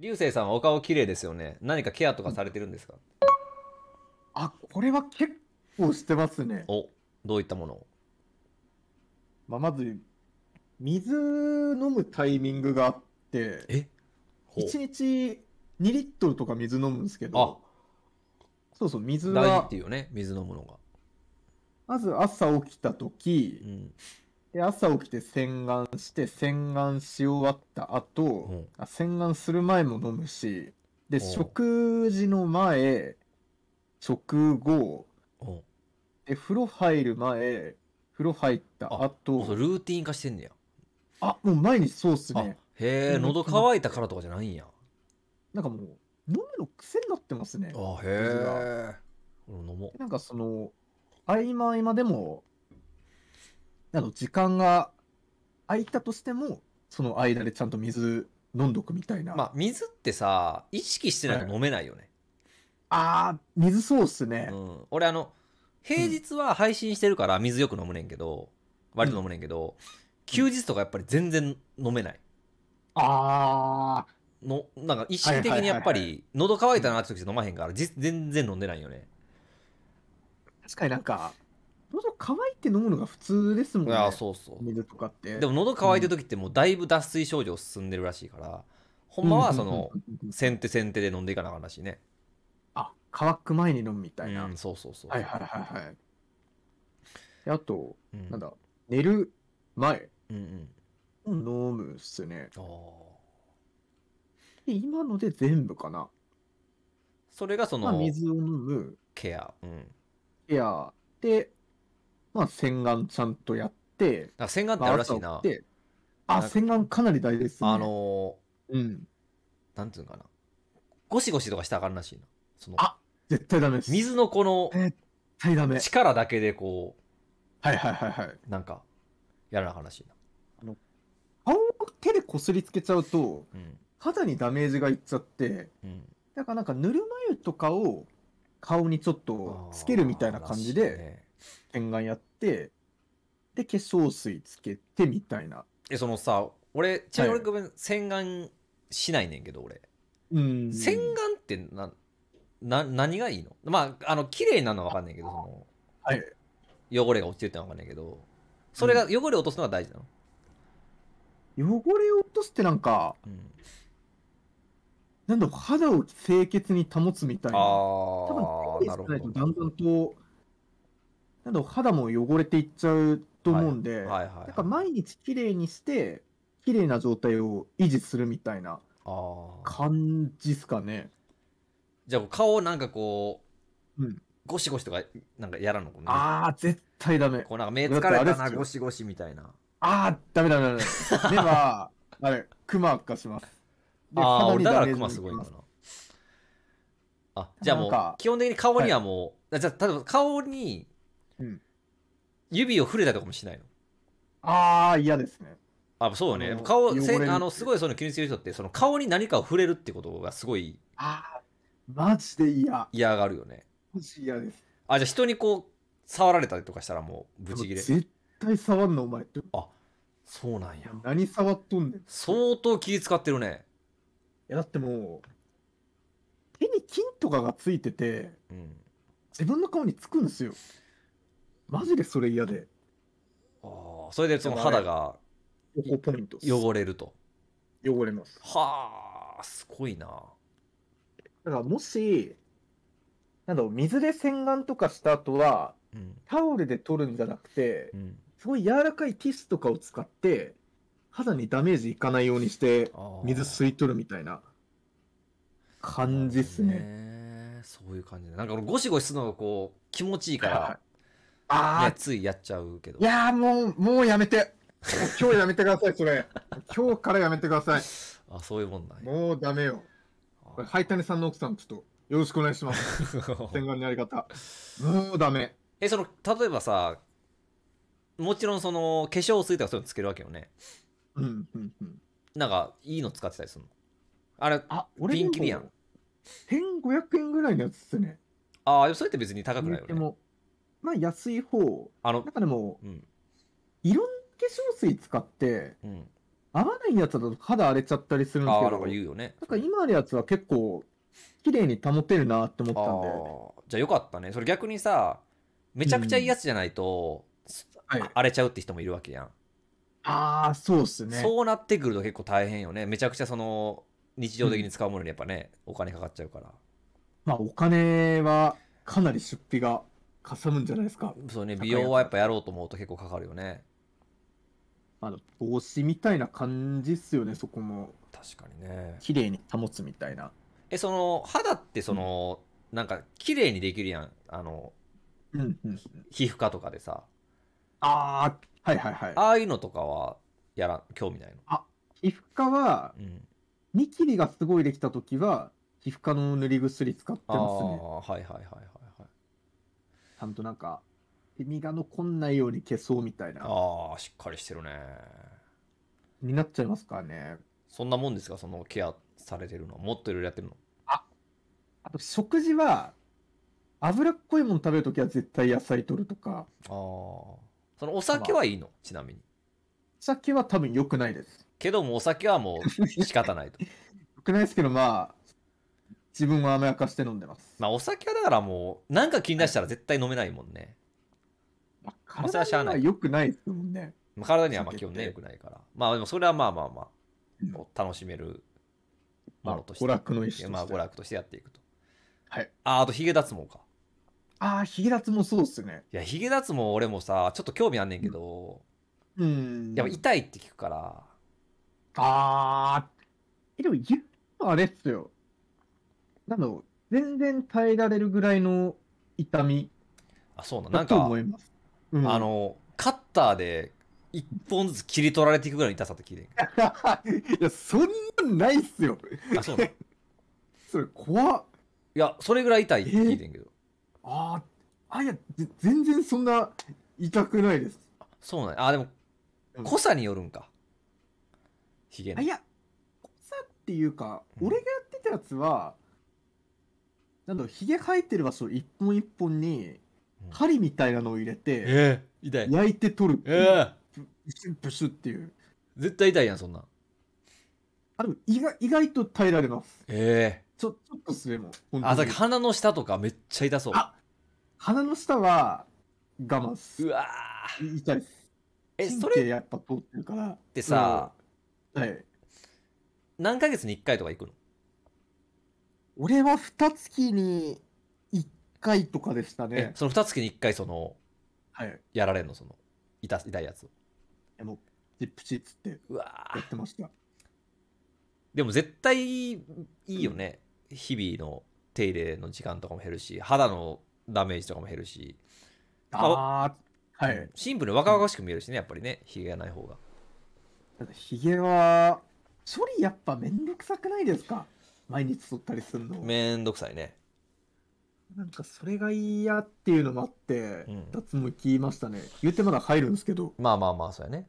流星さんはお顔綺麗ですよね。何かケアとかされてるんですかあ、これは結構してますね。お、どういったものをまあ、まず、水飲むタイミングがあって、え1日2リットルとか水飲むんですけど、そうそう、水が。大事っていうね、水飲むのが。まず朝起きた時、うんで朝起きて洗顔して洗顔し終わった後、うん、洗顔する前も飲むしで食事の前食後で風呂入る前風呂入った後あルーティン化してんねやあもう毎日そうっすねへえ喉乾いたからとかじゃないんやなんかもう飲むの癖になってますねあへえ飲もうなんかその合間合間でもなど時間が空いたとしてもその間でちゃんと水飲んどくみたいな、まあ、水ってさ意識してないと飲めないよね、ああ水そうっすね、うん、俺あの平日は配信してるから水よく飲むねんけど、うん、割と飲むねんけど、休日とかやっぱり全然飲めない、ああのなんか意識的にやっぱり喉乾いたなって時飲まへんから、全然飲んでないよね確かになんか喉乾いて飲むのが普通ですもんねあそうそう水とかってでも喉乾いてる時ってもうだいぶ脱水症状進んでるらしいから、うん、ほんまはその先手先手で飲んでいかなあかんらしいねあ乾く前に飲むみたいな、うん、そうそうそうはいはいはいはいあと、うん、なんだ寝る前、うんうん、飲むっすねあ今ので全部かなそれがその、水を飲むケア、うん、ケアでまあ、洗顔ちゃんとやって、あ洗顔ってあるらしいな。あ、洗顔かなり大事ですね。あのー、うん。なんてうかな。ゴシゴシとかしたらあかんらしいな。そのあ絶対ダメです。水のこの、絶対ダメ。力だけでこう、はいはいはいはい。なんか、やらなあかんらしいな。あの、顔を手でこすりつけちゃうと、うん、肌にダメージがいっちゃって、うん、だからなんかぬるま湯とかを顔にちょっとつけるみたいな感じで、洗顔やってで化粧水つけてみたいなえそのさ俺ちなみに俺ごめん、洗顔しないねんけど俺うん洗顔ってなな何がいいのまああの綺麗なのは分かんないけどその、はい、汚れが落ちてるってのは分かんないけどそれが、うん、汚れ落とすのが大事なの、汚れを落とすってなんか、うん、なんだ肌を清潔に保つみたいなああ、なるほどだんだんとどんど肌も汚れていっちゃうと思うんで、はいはいだから毎日綺麗にして綺麗な状態を維持するみたいな感じっすかねじゃあ顔なんかこう、うん、ゴシゴシとかなんかやらんのああ絶対ダメこうなんか目疲れたなゴシゴシみたいなああダメダメダメ 目はあれクマ化しますでああだからクマすごいんだなあじゃあもう基本的に顔にはもう、はい、じゃあ例えば顔にうん、指を触れたとかもしないのああ嫌ですねあそうね顔せあのすごいその気にする人ってその顔に何かを触れるってことがすごいあマジで嫌嫌がるよねマジ嫌ですあじゃあ人にこう触られたりとかしたらもうブチギレ絶対触んのお前ってあそうなんや何触っとんねん相当気使ってるねいやだってもう手に金とかがついてて、うん、自分の顔につくんですよマジでそれ嫌でああそれでその肌が横ポイント汚れると汚れますはあすごいなだからもしなんだろう水で洗顔とかした後は、うん、タオルで取るんじゃなくて、うん、すごい柔らかいティスとかを使って肌にダメージいかないようにして水吸い取るみたいな感じっすねそういう感じなんかゴシゴシするのがこう気持ちいいから、はいはいああ、ついやっちゃうけどいやもうもうやめて今日やめてくださいそれ 今日からやめてくださいあそういうもんないもうダメよハイタネさんの奥さんちょっとよろしくお願いします。洗顔のやり方。もうダメ。え、その、例えばさ、もちろんその、化粧水とかそういうのつけるわけよね。うん、うん、うん。なんか、いいの使ってたりするのあれ、あ、俺ピンキリやん。1500円ぐらいのやつっすね。ああ、それって別に高くないよね。でも、まあ安い方。あの、なんかでも、うん、いろん化粧水使って、うん、合わないやつだと肌荒れちゃったりするんですけど、なん言うよね。だから今るやつは結構、綺麗に保てるなって思ったんで。じゃあよかったね。それ逆にさ、めちゃくちゃいいやつじゃないと、うん、荒れちゃうって人もいるわけやん。ああ、そうっすね。そうなってくると結構大変よね。めちゃくちゃその、日常的に使うものにやっぱね、うん、お金かかっちゃうから。まあお金はかなり出費がかさむんじゃないですかそうね美容はやっぱやろうと思うと結構かかるよねあの帽子みたいな感じっすよねそこも確かにね綺麗に保つみたいなえその肌ってその、うん、なんか綺麗にできるやんあの、うんうん、皮膚科とかでさああはいはいはいああいうのとかはやら興味ないのあ皮膚科は、うん、ニキビがすごいできた時は皮膚科の塗り薬使ってますねはいはいはいはいゃんとなんか、セが残んないように消そうみたいな。ああ、しっかりしてるね。になっちゃいますかね。そんなもんですか、そのケアされてるのもっといろいろやってるのあ、あと食事は、脂っこいもの食べるときは絶対野菜取るとか。ああ。そのお酒はいいの、ちなみに。お酒は多分良くないです。けどもお酒はもう仕方ないと。良くないですけど、まあ、自分は甘やかして飲んでます。まあ、お酒はだからもう、なんか気に出したら絶対飲めないもんね。まあ、体にはよくないですもんね。体にはまあ基本ね、良くないから。まあ、でもそれはまあまあまあ、楽しめるものとして。まあ、娯楽の一種まあ、娯楽としてやっていくと。はい。あ、あと、ヒゲ脱毛か。ああ、ヒゲ脱毛そうっすね。いや、ヒゲ脱毛俺もさ、ちょっと興味あんねんけど、うん。やっぱ痛いって聞くから。ああ、でも言うあれっすよ。なの全然耐えられるぐらいの痛みあそうなだんとか思、います。うん、あのカッターで一本ずつ切り取られていくぐらいの痛さって聞いて いや、そんなんないっすよ。あそうなの それ怖っ。やそれぐらい痛いって聞いてんけど、ああ、あいや、全然そんな痛くないです。そうなんあでも濃さによるんかひげあのいや、濃さっていうか、うん俺がやってたやつは、なんだろう、ヒゲ生えてる場所一本一本に、針みたいなのを入れて、痛い。焼いて取る。ええスプスっていう。絶対痛いやん、そんなあ、でも意外、意外と耐えられます。えちょ、ちょっとすれも。えあ、だ鼻の下とかめっちゃ痛そう。あ鼻の下は、我慢すう。わ痛いっす。え、そ神れ経やっぱ通ってるから。てさ、はい。何ヶ月に1回とか行くの俺は二月に一回とかでしたね。その二月に一回、その、はい、やられんの、その、痛いやつを。あの、ジップチっつって、やってました。でも絶対いいよね、うん、日々の手入れの時間とかも減るし、肌のダメージとかも減るし。ああ、はい。シンプルに若々しく見えるしね、やっぱりね、ひげがない方が。たひげは、処理やっぱめんどくさくないですか毎日撮ったりするのめんどくさいねなんかそれが嫌っていうのもあって、うん、脱聞きましたね言ってまだ入るんですけどまあまあまあそうやね、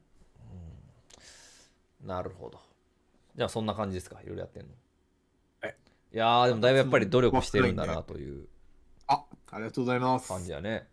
うん、なるほどじゃあそんな感じですかいろいろやってんのいやでもだいぶやっぱり努力してるんだなという、ね、あありがとうございます感じやね